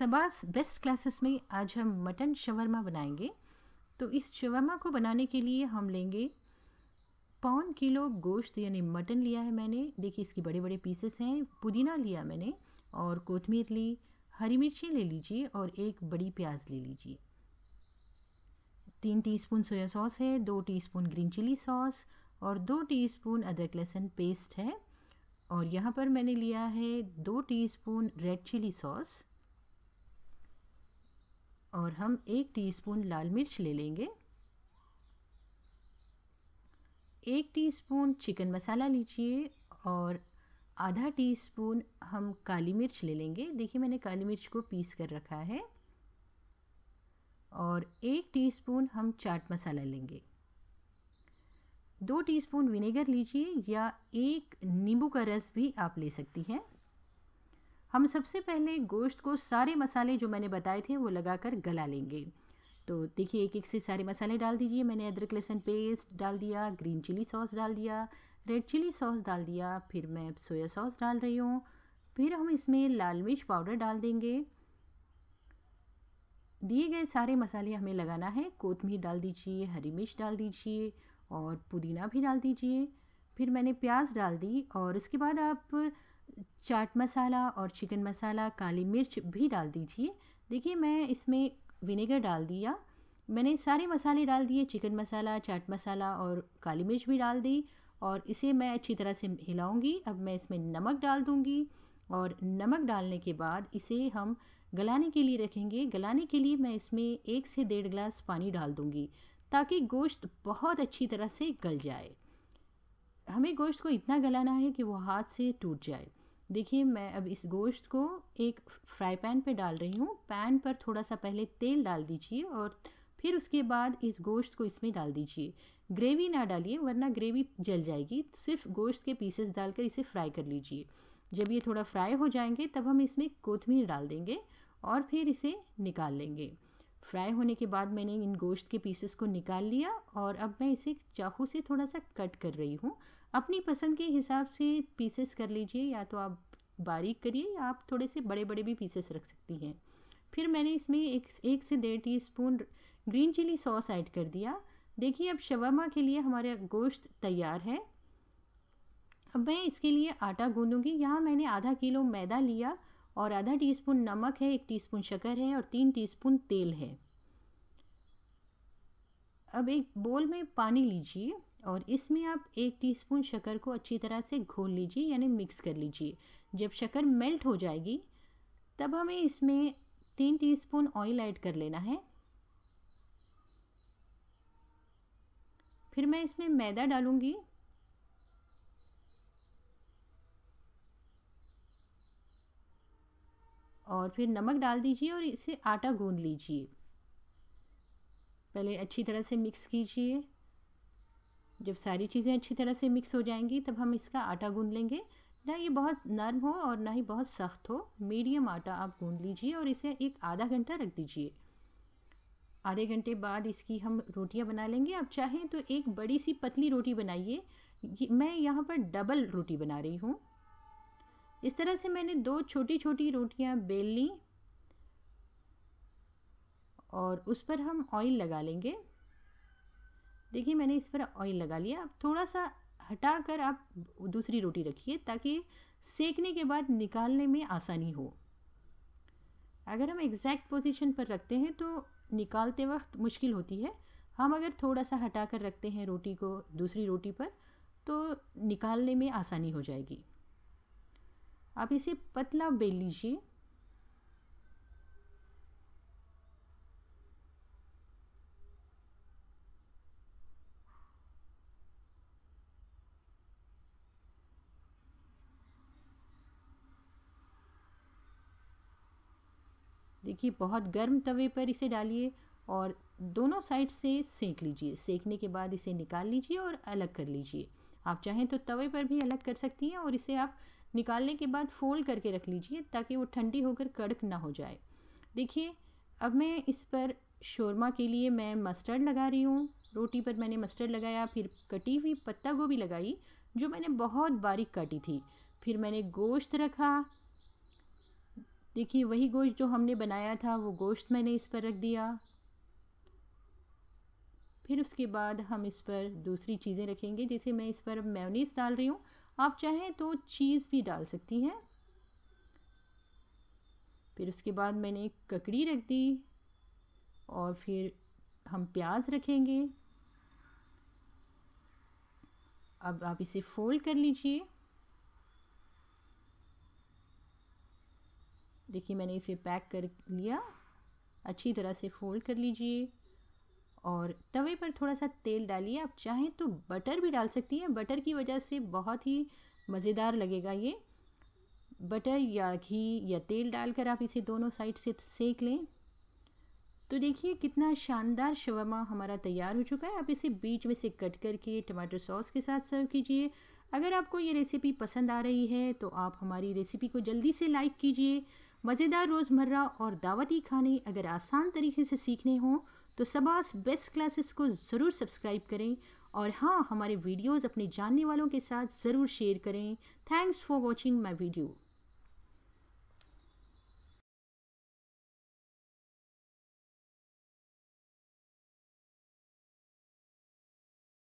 सबास best classes में आज हम मटन शवरमा बनाएंगे तो इस शवरमा को बनाने के लिए हम लेंगे पौन किलो गोश्त यानी मटन लिया है मैंने देखिए इसके बड़े बड़े पीसेस हैं पुदीना लिया मैंने और कोथमीर ली हरी मिर्ची ले लीजिए और एक बड़ी प्याज ले लीजिए तीन टीस्पून सोया सॉस है दो टीस्पून ग्रीन चिली सॉस और दो टीस्पून अदरक लहसुन पेस्ट है और यहाँ पर मैंने लिया है दो टीस्पून रेड चिली सॉस और हम एक टीस्पून लाल मिर्च ले लेंगे एक टीस्पून चिकन मसाला लीजिए और आधा टीस्पून हम काली मिर्च ले लेंगे देखिए मैंने काली मिर्च को पीस कर रखा है और एक टीस्पून हम चाट मसाला लेंगे दो टीस्पून विनेगर लीजिए या एक नींबू का रस भी आप ले सकती हैं हम सबसे पहले गोश्त को सारे मसाले जो मैंने बताए थे वो लगाकर गला लेंगे तो देखिए एक एक से सारे मसाले डाल दीजिए मैंने अदरक लहसुन पेस्ट डाल दिया ग्रीन चिली सॉस डाल दिया रेड चिली सॉस डाल दिया फिर मैं सोया सॉस डाल रही हूँ फिर हम इसमें लाल मिर्च पाउडर डाल देंगे दिए गए सारे मसाले हमें लगाना है कोतमीर डाल दीजिए हरी मिर्च डाल दीजिए और पुदीना भी डाल दीजिए फिर मैंने प्याज डाल दी और उसके बाद आप चाट मसाला और चिकन मसाला काली मिर्च भी डाल दीजिए देखिए मैं इसमें विनेगर डाल दिया मैंने सारे मसाले डाल दिए चिकन मसाला चाट मसाला और काली मिर्च भी डाल दी और इसे मैं अच्छी तरह से हिलाऊंगी अब मैं इसमें नमक डाल दूंगी और नमक डालने के बाद इसे हम गलाने के लिए रखेंगे गलाने के लिए मैं इसमें एक से डेढ़ गिलास पानी डाल दूंगी ताकि गोश्त बहुत अच्छी तरह से गल जाए हमें गोश्त को इतना गलाना है कि वो हाथ से टूट जाए देखिए मैं अब इस गोश्त को एक फ्राई पैन पे डाल रही हूँ पैन पर थोड़ा सा पहले तेल डाल दीजिए और फिर उसके बाद इस गोश्त को इसमें डाल दीजिए ग्रेवी ना डालिए वरना ग्रेवी जल जाएगी तो सिर्फ गोश्त के पीसेस डालकर इसे फ्राई कर लीजिए जब ये थोड़ा फ्राई हो जाएंगे तब हम इसमें कोथमीर डाल देंगे और फिर इसे निकाल लेंगे फ्राई होने के बाद मैंने इन गोश्त के पीसेस को निकाल लिया और अब मैं इसे चाकू से थोड़ा सा कट कर रही हूँ अपनी पसंद के हिसाब से पीसेस कर लीजिए या तो आप बारीक करिए या आप थोड़े से बड़े बड़े भी पीसेस रख सकती हैं फिर मैंने इसमें एक एक से डेढ़ teaspoon green chilli sauce add कर दिया देखिए अब शवामा के लिए हमारा गोश्त तैयार है अब मैं इसके लिए आटा गूंदूंगी यहाँ मैंने आधा किलो मैदा लिया और आधा स्पून नमक है एक स्पून शक्कर है और तीन स्पून तेल है अब एक बोल में पानी लीजिए और इसमें आप एक टीस्पून शक्कर को अच्छी तरह से घोल लीजिए यानी मिक्स कर लीजिए जब शक्कर मेल्ट हो जाएगी तब हमें इसमें तीन टीस्पून ऑयल ऐड कर लेना है फिर मैं इसमें मैदा डालूंगी और फिर नमक डाल दीजिए और इसे आटा गूंद लीजिए पहले अच्छी तरह से मिक्स कीजिए जब सारी चीज़ें अच्छी तरह से मिक्स हो जाएंगी तब हम इसका आटा गूंद लेंगे ना ये बहुत नरम हो और ना ही बहुत सख्त हो मीडियम आटा आप गूंद लीजिए और इसे एक आधा घंटा रख दीजिए आधे घंटे बाद इसकी हम रोटियां बना लेंगे आप चाहें तो एक बड़ी सी पतली रोटी बनाइए मैं यहाँ पर डबल रोटी बना रही हूँ इस तरह से मैंने दो छोटी छोटी रोटियाँ बेल ली और उस पर हम ऑयल लगा लेंगे देखिए मैंने इस पर ऑयल लगा लिया अब थोड़ा सा हटा कर आप दूसरी रोटी रखिए ताकि सेकने के बाद निकालने में आसानी हो अगर हम एग्जैक्ट पोजीशन पर रखते हैं तो निकालते वक्त मुश्किल होती है हम अगर थोड़ा सा हटा कर रखते हैं रोटी को दूसरी रोटी पर तो निकालने में आसानी हो जाएगी आप इसे पतला बेल लीजिए कि बहुत गर्म तवे पर इसे डालिए और दोनों साइड से सेक लीजिए सेकने के बाद इसे निकाल लीजिए और अलग कर लीजिए आप चाहें तो तवे पर भी अलग कर सकती हैं और इसे आप निकालने के बाद फोल्ड करके रख लीजिए ताकि वो ठंडी होकर कड़क ना हो जाए देखिए अब मैं इस पर शोरमा के लिए मैं मस्टर्ड लगा रही हूँ रोटी पर मैंने मस्टर्ड लगाया फिर कटी हुई पत्ता गोभी लगाई जो मैंने बहुत बारीक काटी थी फिर मैंने गोश्त रखा देखिए वही गोश्त जो हमने बनाया था वो गोश्त मैंने इस पर रख दिया फिर उसके बाद हम इस पर दूसरी चीज़ें रखेंगे जैसे मैं इस पर मेयोनीज़ डाल रही हूँ आप चाहें तो चीज़ भी डाल सकती हैं फिर उसके बाद मैंने ककड़ी रख दी और फिर हम प्याज रखेंगे अब आप इसे फोल्ड कर लीजिए देखिए मैंने इसे पैक कर लिया अच्छी तरह से फोल्ड कर लीजिए और तवे पर थोड़ा सा तेल डालिए आप चाहें तो बटर भी डाल सकती हैं बटर की वजह से बहुत ही मज़ेदार लगेगा ये बटर या घी या तेल डालकर आप इसे दोनों साइड से सेक लें तो देखिए कितना शानदार शवरमा हमारा तैयार हो चुका है आप इसे बीच में से कट करके टमाटर सॉस के साथ सर्व कीजिए अगर आपको ये रेसिपी पसंद आ रही है तो आप हमारी रेसिपी को जल्दी से लाइक कीजिए मज़ेदार रोज़मर्रा और दावती खाने अगर आसान तरीके से सीखने हों तो सबास बेस्ट क्लासेस को ज़रूर सब्सक्राइब करें और हाँ हमारे वीडियोस अपने जानने वालों के साथ ज़रूर शेयर करें thanks for watching my video